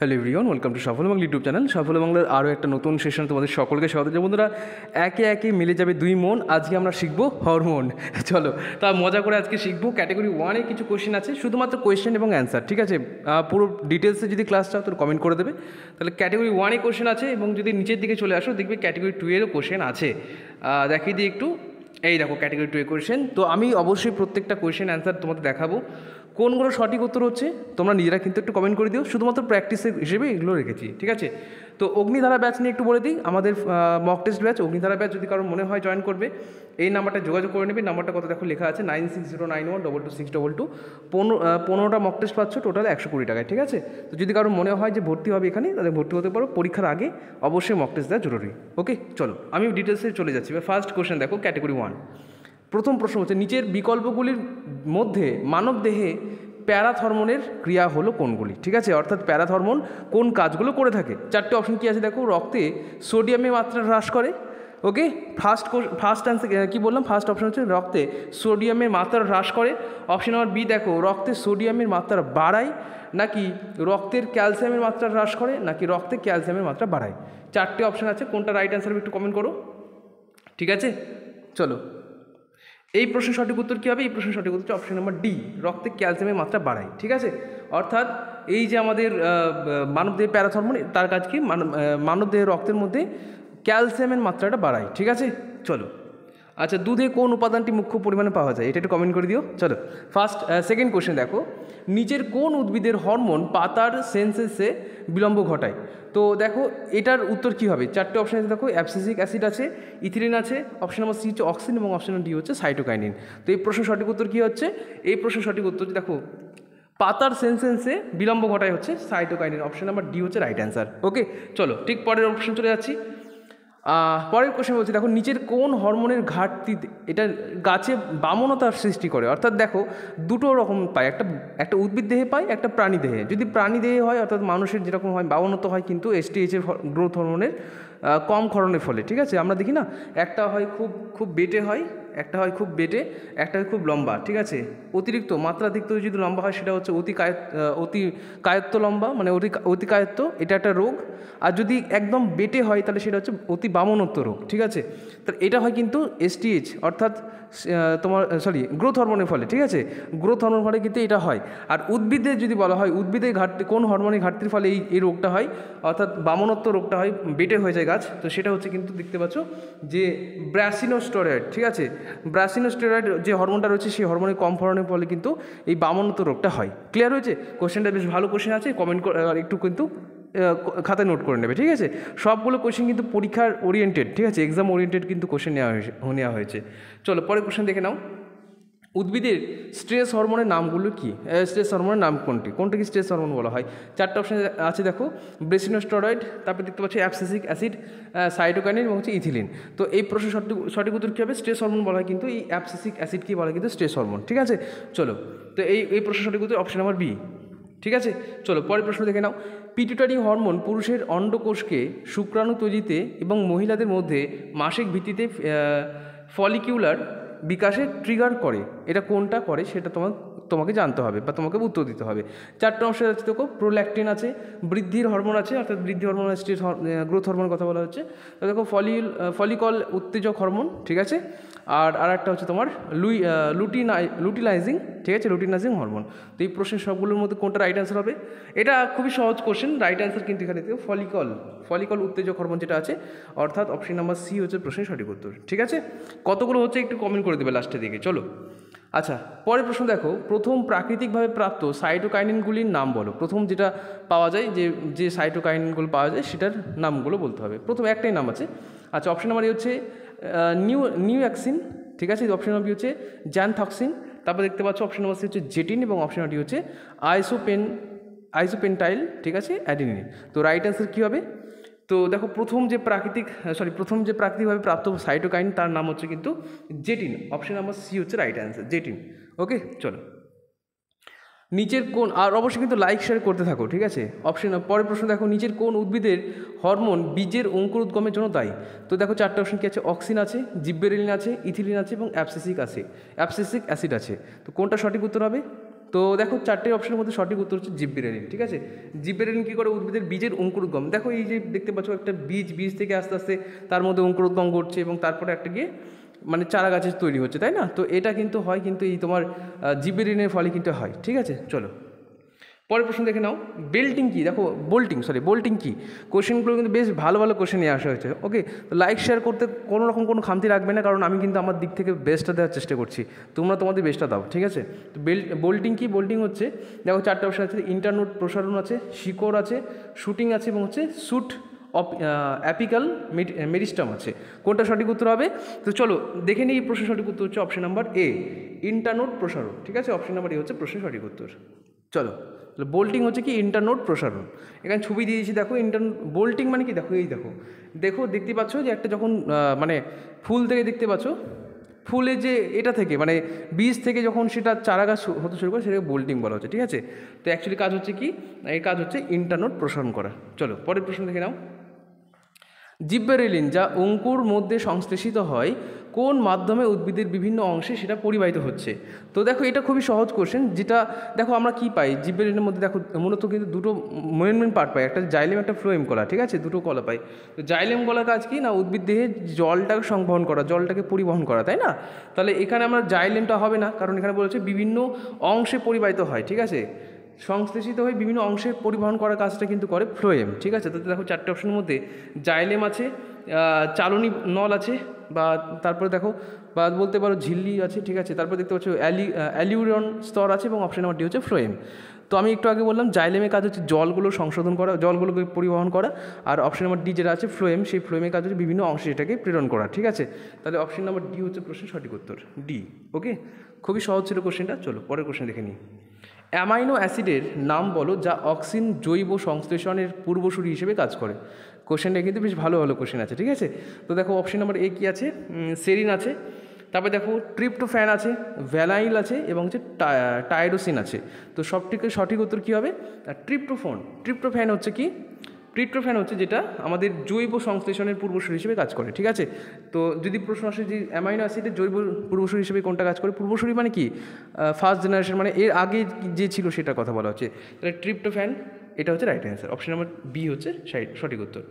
hello everyone welcome to সফল Bangla YouTube channel সফল বাংলার আরও একটা নতুন সেশন তোমাদের সকলকে স্বাগত যে বন্ধুরা একে একে মিলে যাবে দুই মন আজকে আমরা শিখবো হরমোন চলো তা মজা করে আজকে শিখবো ক্যাটাগরি ওয়ানে কিছু কোয়েশ্চেন আছে শুধুমাত্র কোয়েশ্চেন এবং অ্যান্সার ঠিক আছে পুরো ডিটেলসে যদি ক্লাস চাও তোর কমেন্ট করে দেবে তাহলে ক্যাটাগরি ওয়ানে কোয়েশ্চেন আছে এবং যদি নিচের দিকে চলে আসো দেখবে ক্যাটাগরি টু এরও কোয়েশ্চেন আছে দেখিয়ে দিই একটু এই দেখো ক্যাটাগরি টু এ কোয়েশ্চেন তো আমি অবশ্যই প্রত্যেকটা কোয়েশ্চেন অ্যান্সার তোমাদের দেখাবো কোনগুলো সঠিক উত্তর হচ্ছে তোমরা নিজেরা কিন্তু একটু কমেন্ট করে দিও শুধুমাত্র প্র্যাকটিসের হিসেবে এগুলো রেখেছি ঠিক আছে তো অগ্নিধারা ব্যাচ নিয়ে একটু বলে দিই আমাদের mock test batch Agnidhara batch যদি কারো মনে হয় জয়েন করবে এই নাম্বারটা যোগাযোগ করে নেবে নাম্বারটা কত দেখো লেখা আছে nine six zero nine one double two six double two পনেরো পনেরোটা মক টেস্ট পাচ্ছ টোটাল একশো কুড়ি টাকায় ঠিক আছে তো যদি কারোর মনে হয় যে ভর্তি হবে এখানে তাহলে ভর্তি হতে পারো পরীক্ষার আগে অবশ্যই মক টেস্ট দেওয়া জরুরি ওকে চলো আমি ডিটেলসে চলে যাচ্ছি এবার ফার্স্ট কোশ্চেন দেখো ক্যাটাগরি ওয়ান প্রথম প্রশ্ন হচ্ছে নিচের বিকল্পগুলির মধ্যে মানব দেহে প্যারাথরমোনের ক্রিয়া হলো কোনগুলি ঠিক আছে অর্থাৎ প্যারাথরমোন কোন কাজগুলো করে থাকে চারটে অপশন কী আছে দেখো রক্তে সোডিয়ামের মাত্রা হ্রাস করে ওকে ফার্স্ট ফার্স্ট অ্যান্সার কী বললাম ফার্স্ট অপশন হচ্ছে রক্তে সোডিয়ামের মাত্রা হ্রাস করে অপশন নাম্বার বি দেখো রক্তে সোডিয়ামের মাত্রা বাড়ায় নাকি রক্তের ক্যালসিয়ামের মাত্রা হ্রাস করে নাকি রক্তে ক্যালসিয়ামের মাত্রা বাড়ায় চারটে অপশন আছে কোনটা রাইট অ্যান্সার একটু কমেন্ট করো ঠিক আছে চলো এই প্রশ্নের সঠিক উত্তর কী হবে এই প্রশ্নের সঠিক উত্তর হচ্ছে অপশন নাম্বার ডি রক্তে ক্যালসিয়ামের মাত্রা বাড়ায় ঠিক আছে অর্থাৎ এই যে আমাদের মানবদেহের প্যারাথরমোন তার কাজ কি মানবদেহের রক্তের মধ্যে ক্যালসিয়ামের মাত্রাটা বাড়ায় ঠিক আছে চলো আচ্ছা দুধে কোন উপাদানটি মুখ্য পরিমাণে পাওয়া যায় এটা একটু কমেন্ট করে দিও চলো ফার্স্ট সেকেন্ড কোশ্চেন দেখো নিচের কোন উদ্ভিদের হরমোন পাতার সেন্সেসে বিলম্ব ঘটায় তো দেখো এটার উত্তর কী হবে চারটে অপশান আছে দেখো অ্যাপসিসিক অ্যাসিড আছে ইথিলিন আছে অপশন নাম্বার সি হচ্ছে অক্সিন এবং অপশন ডি হচ্ছে সাইটোকাইনিন তো এই প্রশ্ন সঠিক উত্তর কী হচ্ছে এই প্রশ্ন সঠিক উত্তর দেখো পাতার সেন্সেন্সে বিলম্ব ঘটায় হচ্ছে সাইটোকাইনিন অপশন নাম্বার ডি হচ্ছে রাইট অ্যান্সার ওকে চলো ঠিক পরের অপশন চলে যাচ্ছি পরের কোশ্চেন বলছি দেখো নিচের কোন হরমোনের ঘাটতি এটা গাছে বামনতার সৃষ্টি করে অর্থাৎ দেখো দুটো রকম পায় একটা একটা উদ্ভিদ দেহে পায় একটা প্রাণী দেহে যদি প্রাণী দেহে হয় অর্থাৎ মানুষের যেরকম হয় বামনত হয় কিন্তু এসটিএইচের গ্রোথ হরমোনের কম ক্ষরণের ফলে ঠিক আছে আমরা দেখি না একটা হয় খুব খুব বেটে হয় একটা হয় খুব বেটে একটা হয় খুব লম্বা ঠিক আছে অতিরিক্ত মাত্রাতিরিক্ত যদি লম্বা হয় সেটা হচ্ছে অতি অতি কায়ত্ব লম্বা মানে অতি অতি কায়ত্ব এটা একটা রোগ আর যদি একদম বেটে হয় তাহলে সেটা হচ্ছে অতি বামনত্ব রোগ ঠিক আছে তাহলে এটা হয় কিন্তু এসটিএইচ অর্থাৎ তোমার সরি গ্রোথ হরমোনের ফলে ঠিক আছে গ্রোথ হরমোনের ফলে কিন্তু এটা হয় আর উদ্ভিদের যদি বলা হয় উদ্ভিদের ঘাটতি কোন হরমোনের ঘাটতির ফলে এই এই রোগটা হয় অর্থাৎ বামনত্ব রোগটা হয় বেটে হয়ে যায় গাছ তো সেটা হচ্ছে কিন্তু দেখতে পাচ্ছ যে ব্রাসিনোস্টরয়েড ঠিক আছে ব্রাসিনোস্টেরয়েড যে হরমোনটা রয়েছে সেই হরমোনের কম ফলনের ফলে কিন্তু এই বামনত রোগটা হয় ক্লিয়ার হয়েছে কোশ্চেনটা বেশ ভালো কোশ্চেন আছে কমেন্ট একটু কিন্তু খাতায় নোট করে নেবে ঠিক আছে সবগুলো কোশ্চেন কিন্তু পরীক্ষার ওরিয়েন্টেড ঠিক আছে এক্সাম ওরিয়েন্টেড কিন্তু কোশ্চেন নেওয়া হয়েছে নেওয়া হয়েছে চলো পরের কোশ্চেন দেখে নাও উদ্ভিদের স্ট্রেস হরমোনের নামগুলো কি স্ট্রেস হরমোনের নাম কোনটি কোনটাকে স্ট্রেস হরমোন বলা হয় চারটা অপশান আছে দেখো ব্রেসিনোস্টরয়েড তারপরে দেখতে পাচ্ছি অ্যাপসেসিক অ্যাসিড সাইটোকাইনিন এবং হচ্ছে ইথিলিন তো এই প্রশ্ন সঠিক সঠিক উত্তর কী হবে স্ট্রেস হরমোন বলা হয় কিন্তু এই অ্যাপসেসিক কী বলা কিন্তু স্ট্রেস হরমোন ঠিক আছে চলো তো এই এই প্রশ্ন সঠিক উত্তর অপশান নাম্বার বি ঠিক আছে চলো পরের প্রশ্ন দেখে নাও পিটুটারি হরমোন পুরুষের অন্ডকোষকে শুক্রাণু তৈরিতে এবং মহিলাদের মধ্যে মাসিক ভিত্তিতে ফলিকিউলার বিকাশে ট্রিগার করে এটা কোনটা করে সেটা তোমার তোমাকে জানতে হবে বা তোমাকে উত্তর দিতে হবে চারটে অংশে হচ্ছে দেখো প্রোল্যাক্টিন আছে বৃদ্ধির হরমোন আছে অর্থাৎ বৃদ্ধি হরমোন স্টেট গ্রোথ হরমোন কথা বলা হচ্ছে দেখো ফলিল ফলিকল উত্তেজক হরমোন ঠিক আছে আর আর একটা হচ্ছে তোমার লুই লুটিনাই লুটিলাইজিং ঠিক আছে লুটিনাইজিং হরমোন তো এই প্রশ্নের সবগুলোর মধ্যে কোনটা রাইট অ্যান্সার হবে এটা খুবই সহজ কোশ্চেন রাইট অ্যান্সার কিন্তু এখানে দেখো ফলিকল ফলিকল উত্তেজক হরমোন যেটা আছে অর্থাৎ অপশন নাম্বার সি হচ্ছে প্রশ্নের সঠিক উত্তর ঠিক আছে কতগুলো হচ্ছে একটু কমেন্ট করে দেবে লাস্টের দিকে চলো আচ্ছা পরের প্রশ্ন দেখো প্রথম প্রাকৃতিকভাবে প্রাপ্ত সাইটোকাইনিনগুলির নাম বলো প্রথম যেটা পাওয়া যায় যে যে সাইটোকাইনিনগুলো পাওয়া যায় সেটার নামগুলো বলতে হবে প্রথম একটাই নাম আছে আচ্ছা অপশন নাম্বার হচ্ছে নিউ নিউ অ্যাক্সিন ঠিক আছে অপশন নাম্বার হচ্ছে জ্যানথক্সিন তারপর দেখতে পাচ্ছ অপশন নাম্বার হচ্ছে জেটিন এবং অপশন নাম্বারটি হচ্ছে আইসোপেন আইসোপেন্টাইল ঠিক আছে অ্যাডিনিন তো রাইট অ্যান্সার কী হবে তো দেখো প্রথম যে প্রাকৃতিক সরি প্রথম যে প্রাকৃতিকভাবে প্রাপ্ত সাইটোকাইন তার নাম হচ্ছে কিন্তু জেটিন অপশন নাম্বার সি হচ্ছে রাইট অ্যান্সার জেটিন ওকে চলো নিচের কোন আর অবশ্যই কিন্তু লাইক শেয়ার করতে থাকো ঠিক আছে অপশন পরের প্রশ্ন দেখো নিচের কোন উদ্ভিদের হরমোন বীজের অঙ্কুর উদ্গমের জন্য দায়ী তো দেখো চারটে অপশন কী আছে অক্সিন আছে জিব্বেরিন আছে ইথিলিন আছে এবং অ্যাপসেসিক আছে অ্যাপসেসিক অ্যাসিড আছে তো কোনটা সঠিক উত্তর হবে তো দেখো চারটে অপশনের মধ্যে সঠিক উত্তর হচ্ছে জিব্বিরেলিন ঠিক আছে জিব্বিরেলিন কী করে উদ্ভিদের বীজের অঙ্কুরোদ্গম দেখো এই যে দেখতে পাচ্ছ একটা বীজ বীজ থেকে আস্তে আস্তে তার মধ্যে অঙ্কুরোদ্গম ঘটছে এবং তারপরে একটা গিয়ে মানে চারা গাছের তৈরি হচ্ছে তাই না তো এটা কিন্তু হয় কিন্তু এই তোমার জিব্বিরেলিনের ফলে কিন্তু হয় ঠিক আছে চলো পরের প্রশ্ন দেখে নাও বেল্টিং কী দেখো বোল্টিং সরি বোল্টিং কী কোশ্চেনগুলো কিন্তু বেশ ভালো ভালো কোয়েশন নিয়ে আসা হয়েছে ওকে লাইক শেয়ার করতে কোনো রকম কোনো খামতি রাখবে না কারণ আমি কিন্তু আমার দিক থেকে বেস্টটা দেওয়ার চেষ্টা করছি তোমরা তোমাদের বেস্টটা দাও ঠিক আছে তো বেল্ট বোল্টিং কী বোল্টিং হচ্ছে দেখো চারটে অপশান আছে ইন্টারনোট প্রসারণ আছে শিকড় আছে শুটিং আছে এবং হচ্ছে শ্যুট অপ অ্যাপিক্যাল মেরিস্টাম আছে কোনটা সঠিক উত্তর হবে তো চলো দেখে নিই প্রশ্ন সঠিক উত্তর হচ্ছে অপশন নাম্বার এ ইন্টারনোট প্রসারণ ঠিক আছে অপশন নাম্বার এ হচ্ছে প্রশ্ন সঠিক উত্তর চলো তাহলে বোল্টিং হচ্ছে কি ইন্টারনোড প্রসারণ এখানে ছবি দিয়ে দিয়েছি দেখো ইন্টার বোল্টিং মানে কি দেখো এই দেখো দেখো দেখতে পাচ্ছ যে একটা যখন মানে ফুল থেকে দেখতে পাচ্ছ ফুলে যে এটা থেকে মানে বীজ থেকে যখন সেটা চারা গাছ হতে শুরু করে সেটাকে বোল্টিং বলা হচ্ছে ঠিক আছে তো অ্যাকচুয়ালি কাজ হচ্ছে কি এই কাজ হচ্ছে ইন্টারনোট প্রসারণ করা চলো পরের প্রশ্ন দেখে নাও জিব্বেরেলিন যা অঙ্কুর মধ্যে সংশ্লেষিত হয় কোন মাধ্যমে উদ্ভিদের বিভিন্ন অংশে সেটা পরিবাহিত হচ্ছে তো দেখো এটা খুবই সহজ কোশ্চেন যেটা দেখো আমরা কি পাই জীবের মধ্যে দেখো মূলত কিন্তু দুটো মেন মেন পার্ট পাই একটা জাইলেম একটা ফ্লোয়েম কলা ঠিক আছে দুটো কলা পাই তো জাইলেম কলা কাজ কি না উদ্ভিদ দেহে জলটাকে সংবহন করা জলটাকে পরিবহন করা তাই না তাহলে এখানে আমরা জাইলেমটা হবে না কারণ এখানে বলেছে বিভিন্ন অংশে পরিবাহিত হয় ঠিক আছে সংশ্লেষিত হয়ে বিভিন্ন অংশে পরিবহন করার কাজটা কিন্তু করে ফ্লোয়েম ঠিক আছে তো দেখো চারটে অপশনের মধ্যে জাইলেম আছে চালনি নল আছে বা তারপরে দেখো বা বলতে পারো ঝিল্লি আছে ঠিক আছে তারপরে দেখতে পাচ্ছ অ্যালি অ্যালিউরন স্তর আছে এবং অপশন নাম্বার ডি হচ্ছে ফ্লোয়েম তো আমি একটু আগে বললাম জাইলেমের কাজ হচ্ছে জলগুলো সংশোধন করা জলগুলোকে পরিবহন করা আর অপশন নম্বর ডি যেটা আছে ফ্লোয়েম সেই ফ্লোয়েমের কাজ হচ্ছে বিভিন্ন অংশে এটাকে প্রেরণ করা ঠিক আছে তাহলে অপশন নম্বর ডি হচ্ছে প্রশ্নের সঠিক উত্তর ডি ওকে খুবই সহজ ছিল কোশ্চেনটা চলো পরের কোশ্চেন দেখে নিই অ্যামাইনো অ্যাসিডের নাম বলো যা অক্সিন জৈব সংশ্লেষণের পূর্বসূরি হিসেবে কাজ করে কোশ্চেনটা কিন্তু বেশ ভালো ভালো কোশ্চেন আছে ঠিক আছে তো দেখো অপশন নাম্বার এ কী আছে সেরিন আছে তারপরে দেখো ট্রিপ্টোফ্যান আছে ভ্যালাইল আছে এবং হচ্ছে টায়রোসিন আছে তো সবটিকে সঠিক উত্তর কী হবে ট্রিপ্টোফোন ট্রিপ্টোফ্যান হচ্ছে কি ট্রিট্রোফ্যান হচ্ছে যেটা আমাদের জৈব সংশ্লেষণের পূর্বসূরি হিসেবে কাজ করে ঠিক আছে তো যদি প্রশ্ন আসে যে অ্যামাইনো অ্যাসিডের জৈব পূর্বসূরি হিসেবে কোনটা কাজ করে পূর্বসূরি মানে কি ফার্স্ট জেনারেশন মানে এর আগে যে ছিল সেটা কথা বলা হচ্ছে তাহলে ট্রিপ্টোফ্যান এটা হচ্ছে right answer option number B হচ্ছে সঠিক উত্তর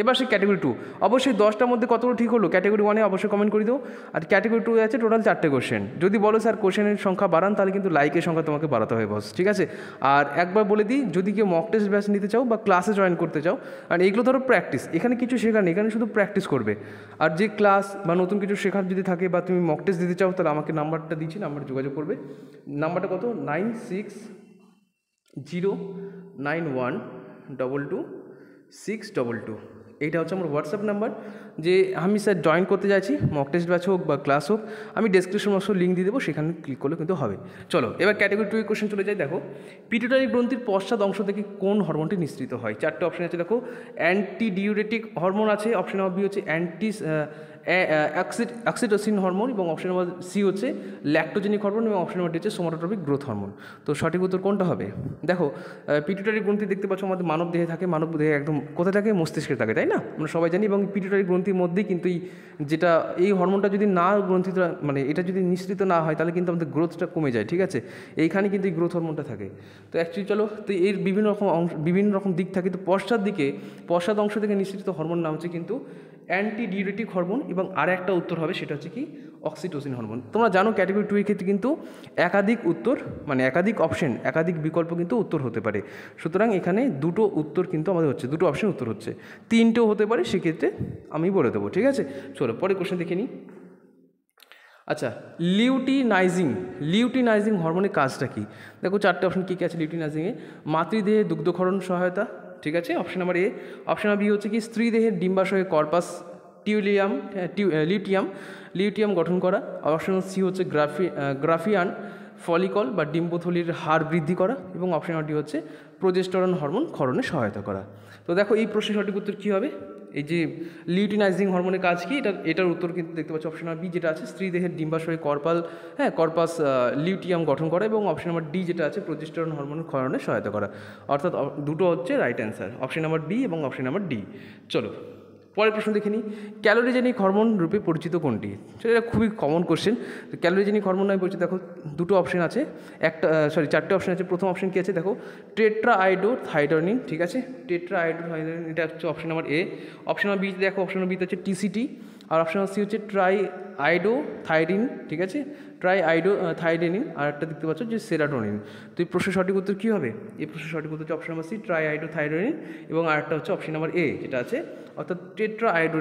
এবার সে ক্যাটাগরি টু অবশ্যই দশটার মধ্যে কতগুলো ঠিক হলো ক্যাটাগরি ওয়ানে অবশ্যই কমেন্ট করে দিও আর ক্যাটাগরি টু আছে টোটাল চারটে কোশ্চেন যদি বলো স্যার কোশ্চেনের সংখ্যা বাড়ান তাহলে কিন্তু লাইকের সংখ্যা তোমাকে বাড়াতে হবে বস ঠিক আছে আর একবার বলে দিই যদি কেউ মক টেস্ট ব্যাচ নিতে চাও বা ক্লাসে জয়েন করতে চাও আর এইগুলো ধরো প্র্যাকটিস এখানে কিছু শেখার নেই এখানে শুধু প্র্যাকটিস করবে আর যে ক্লাস বা নতুন কিছু শেখার যদি থাকে বা তুমি মক টেস্ট দিতে চাও তাহলে আমাকে নাম্বারটা দিচ্ছি নাম্বার যোগাযোগ করবে নাম্বারটা কত nine six zero nine one double two six double two এইটা হচ্ছে আমার হোয়াটসঅ্যাপ নাম্বার যে আমি স্যার জয়েন করতে চাইছি মক টেস্ট ব্যাচ হোক বা ক্লাস হোক আমি ডেসক্রিপশন বক্সে লিঙ্ক দিয়ে দেবো সেখানে ক্লিক করলে কিন্তু হবে চলো এবার ক্যাটাগরি টু কোশ্চেন চলে যাই দেখো পিটোটারি গ্রন্থির পশ্চাৎ অংশ থেকে কোন হরমোনটি নিঃসৃত হয় চারটে অপশন আছে দেখো অ্যান্টি ডিউরেটিক হরমোন আছে অপশন বি হচ্ছে অ্যান্টি অ্যাক্সিটোসিন হরমোন এবং অপশন নম্বর সি হচ্ছে ল্যাক্টোজেনিক হরমোন এবং অপশন নম্বর ডি হচ্ছে সোমাটোট্রপিক গ্রোথ হরমোন তো সঠিক উত্তর কোনটা হবে দেখো পিটুটারি গ্রন্থি দেখতে পাচ্ছ আমাদের মানব দেহে থাকে মানব দেহে একদম কোথায় থাকে মস্তিষ্কে থাকে তাই না আমরা সবাই জানি এবং পিটুটারি গ্রন্থির মধ্যেই কিন্তু এই যেটা এই হরমোনটা যদি না গ্রন্থিত মানে এটা যদি নিঃসৃত না হয় তাহলে কিন্তু আমাদের গ্রোথটা কমে যায় ঠিক আছে এইখানে কিন্তু এই গ্রোথ হরমোনটা থাকে তো অ্যাকচুয়ালি চলো তো এর বিভিন্ন রকম অংশ বিভিন্ন রকম দিক থাকে তো পশ্চাৎ দিকে পশ্চাৎ অংশ থেকে নিঃসৃত হরমোন নাম হচ্ছে কিন্তু অ্যান্টি ডিউরেটিক হরমোন এবং আর একটা উত্তর হবে সেটা হচ্ছে কি অক্সিটোসিন হরমোন তোমরা জানো ক্যাটাগরি টু এর ক্ষেত্রে কিন্তু একাধিক উত্তর মানে একাধিক অপশন একাধিক বিকল্প কিন্তু উত্তর হতে পারে সুতরাং এখানে দুটো উত্তর কিন্তু আমাদের হচ্ছে দুটো অপশন উত্তর হচ্ছে তিনটেও হতে পারে সেক্ষেত্রে আমি বলে দেবো ঠিক আছে চলো পরে কোশ্চেন দেখে নিই আচ্ছা লিউটিনাইজিং লিউটিনাইজিং হরমোনের কাজটা কি দেখো চারটে অপশন কী কী আছে লিউটিনাইজিংয়ে মাতৃদেহে দুগ্ধক্ষরণ সহায়তা ঠিক আছে option number A option number B হচ্ছে কি স্ত্রী দেহের ডিম্বাশয়ে কর্পাস টিউলিয়াম হ্যাঁ, লিউটিয়াম লিউটিয়াম গঠন করা অপশন সি হচ্ছে গ্রাফি গ্রাফিয়ান ফলিকল বা ডিম্বথলির হার বৃদ্ধি করা এবং অপশন ডি হচ্ছে প্রজেস্টরন হরমোন ক্ষরণে সহায়তা করা তো দেখো এই প্রশ্নের সঠিক উত্তর কী হবে এই যে লিউটিনাইজিং হরমোনের কাজ কি এটার এটার উত্তর কিন্তু দেখতে পাচ্ছি অপশন নাম্বার বি যেটা আছে স্ত্রী দেহের ডিম্বাশয়ে কর্পাল হ্যাঁ কর্পাস লিউটিয়াম গঠন করা এবং অপশন নাম্বার ডি যেটা আছে প্রতিষ্ঠান হরমোনের ক্ষরণে সহায়তা করা অর্থাৎ দুটো হচ্ছে right answer option number B এবং অপশন নাম্বার ডি চলো পরের প্রশ্ন দেখে নিই ক্যালোরিজেনিক হরমোন রূপে পরিচিত কোনটি সেটা খুবই কমন কোশ্চেন ক্যালোরিজেনিক হরমোন আমি পরিচিত দেখো দুটো অপশন আছে একটা সরি চারটে অপশন আছে প্রথম অপশন কী আছে দেখো টেট্রা আইডো থাইডোনিন ঠিক আছে টেট্রা আইডো থাইডোনিন এটা হচ্ছে option number A option number বিতে দেখো অপশন নাম্বার বিতে হচ্ছে টিসিটি আর অপশন সি হচ্ছে ট্রাই আইডো থাইডিন ঠিক আছে ট্রাই আইডো থাইডেনিন আর একটা দেখতে পাচ্ছ যে সেরাটোনিন তো এই প্রশ্নের সঠিক উত্তর কী হবে এই প্রশ্নের সঠিক উত্তর হচ্ছে option number C triiodothyronine এবং আরেকটা হচ্ছে অপশন নাম্বার এ যেটা আছে অর্থাৎ টেট্রা আইডো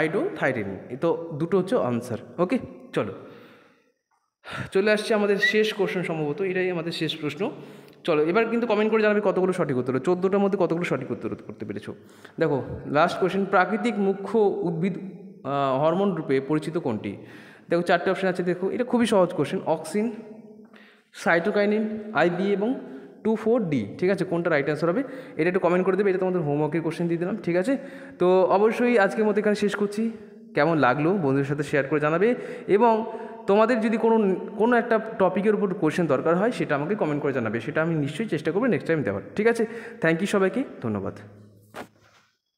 আইডো থাইডেনিন তো দুটো হচ্ছে আনসার ওকে চলো চলে আসছে আমাদের শেষ কোশ্চেন সম্ভবত এটাই আমাদের শেষ প্রশ্ন চলো এবার কিন্তু কমেন্ট করে জানাবে কতগুলো সঠিক উত্তর চোদ্দোটার মধ্যে কতগুলো সঠিক উত্তর করতে পেরেছো দেখো লাস্ট কোশ্চেন প্রাকৃতিক মুখ্য উদ্ভিদ হরমোন রূপে পরিচিত কোনটি দেখো চারটে অপশান আছে দেখো এটা খুবই সহজ question auxin cytokinin I B two four D ঠিক আছে কোনটা রাইট অ্যান্সার হবে এটা একটু কমেন্ট করে দেবে এটা তোমাদের হোমওয়ার্কের কোশ্চেন দিয়ে দিলাম ঠিক আছে তো অবশ্যই আজকের মতো এখানে শেষ করছি কেমন লাগলো বন্ধুদের সাথে শেয়ার করে জানাবে এবং তোমাদের যদি কোনো কোনো একটা টপিকের উপর কোশ্চেন দরকার হয় সেটা আমাকে কমেন্ট করে জানাবে সেটা আমি নিশ্চয়ই চেষ্টা করবো নেক্সট টাইম দেওয়ার ঠিক আছে থ্যাংক ইউ সবাইকে ধন্যবাদ